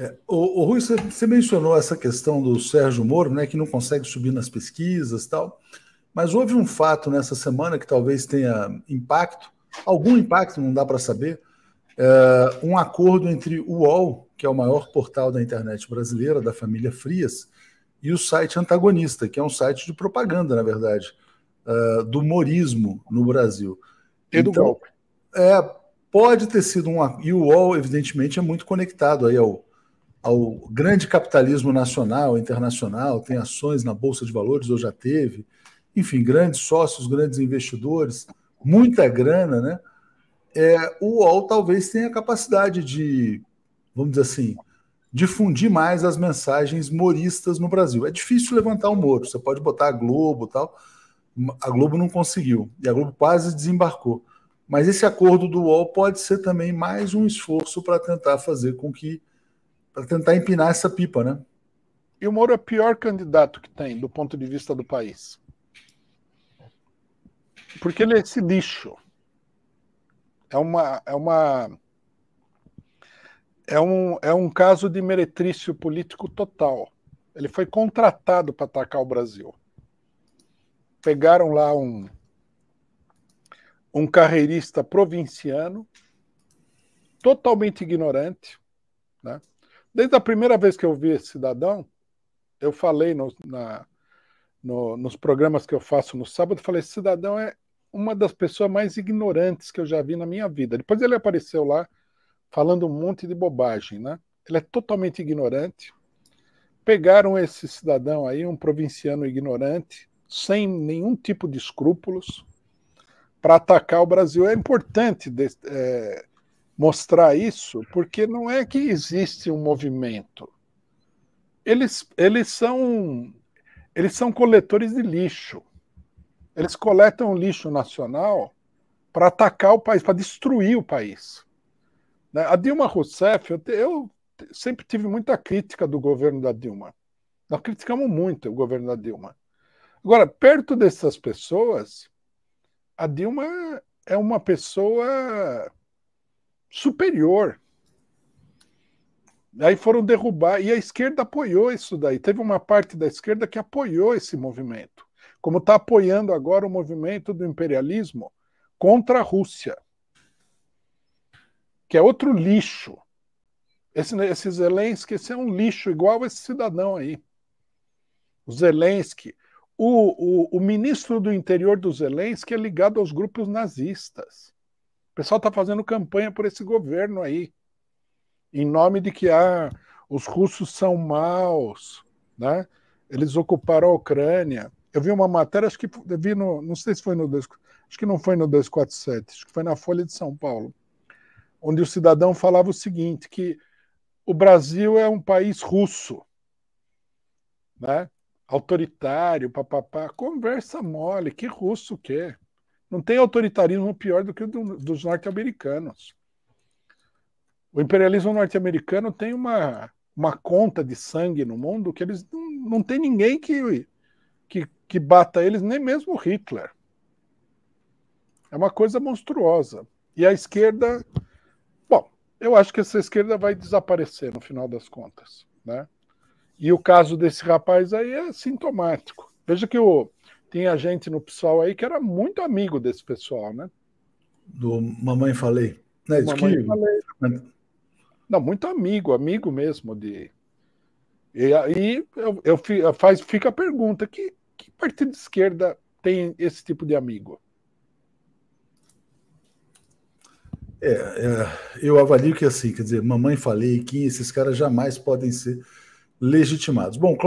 É, o, o, Rui, você, você, mencionou essa questão do Sérgio Moro, né, que não consegue subir nas pesquisas tal, mas houve um fato nessa semana que talvez tenha impacto, algum impacto, não dá para saber, é, um acordo entre o UOL, que é o maior portal da internet brasileira, da família Frias, e o site Antagonista, que é um site de propaganda, na verdade, é, do morismo no Brasil. E do então, golpe. É, pode ter sido um... E o UOL, evidentemente, é muito conectado aí ao ao grande capitalismo nacional, internacional, tem ações na Bolsa de Valores, ou já teve, enfim, grandes sócios, grandes investidores, muita grana, né? É, o UOL talvez tenha a capacidade de, vamos dizer assim, difundir mais as mensagens moristas no Brasil. É difícil levantar o Moro, você pode botar a Globo tal. A Globo não conseguiu, e a Globo quase desembarcou. Mas esse acordo do UOL pode ser também mais um esforço para tentar fazer com que para tentar empinar essa pipa, né? E o Moro é o pior candidato que tem do ponto de vista do país. Porque ele é esse lixo. É uma é uma é um, é um caso de meretrício político total. Ele foi contratado para atacar o Brasil. Pegaram lá um um carreirista provinciano totalmente ignorante, né? Desde a primeira vez que eu vi esse cidadão, eu falei no, na, no, nos programas que eu faço no sábado, falei, esse cidadão é uma das pessoas mais ignorantes que eu já vi na minha vida. Depois ele apareceu lá falando um monte de bobagem, né? Ele é totalmente ignorante. Pegaram esse cidadão aí, um provinciano ignorante, sem nenhum tipo de escrúpulos, para atacar o Brasil. É importante de, é, mostrar isso, porque não é que existe um movimento. Eles, eles, são, eles são coletores de lixo. Eles coletam lixo nacional para atacar o país, para destruir o país. Né? A Dilma Rousseff, eu, eu sempre tive muita crítica do governo da Dilma. Nós criticamos muito o governo da Dilma. Agora, perto dessas pessoas, a Dilma é uma pessoa superior. Aí foram derrubar, e a esquerda apoiou isso daí. Teve uma parte da esquerda que apoiou esse movimento, como está apoiando agora o movimento do imperialismo contra a Rússia, que é outro lixo. Esse, esse Zelensky esse é um lixo, igual esse cidadão aí. O Zelensky. O, o, o ministro do interior do Zelensky é ligado aos grupos nazistas pessoal está fazendo campanha por esse governo aí, em nome de que ah, os russos são maus, né? eles ocuparam a Ucrânia. Eu vi uma matéria, acho que vi no, não sei se foi no acho que não foi no 247, acho que foi na Folha de São Paulo, onde o cidadão falava o seguinte, que o Brasil é um país russo, né? autoritário, papapá, conversa mole, que russo que é? Não tem autoritarismo pior do que o do, dos norte-americanos. O imperialismo norte-americano tem uma, uma conta de sangue no mundo que eles não, não tem ninguém que, que, que bata eles, nem mesmo Hitler. É uma coisa monstruosa. E a esquerda. Bom, eu acho que essa esquerda vai desaparecer no final das contas. Né? E o caso desse rapaz aí é sintomático. Veja que o, tinha gente no pessoal aí que era muito amigo desse pessoal, né? Do Mamãe Falei. Né? Mamãe que... Falei. Não, muito amigo, amigo mesmo de. E aí eu, eu, faz, fica a pergunta: que, que partido de esquerda tem esse tipo de amigo? É, é, eu avalio que é assim, quer dizer, mamãe falei que esses caras jamais podem ser legitimados. Bom,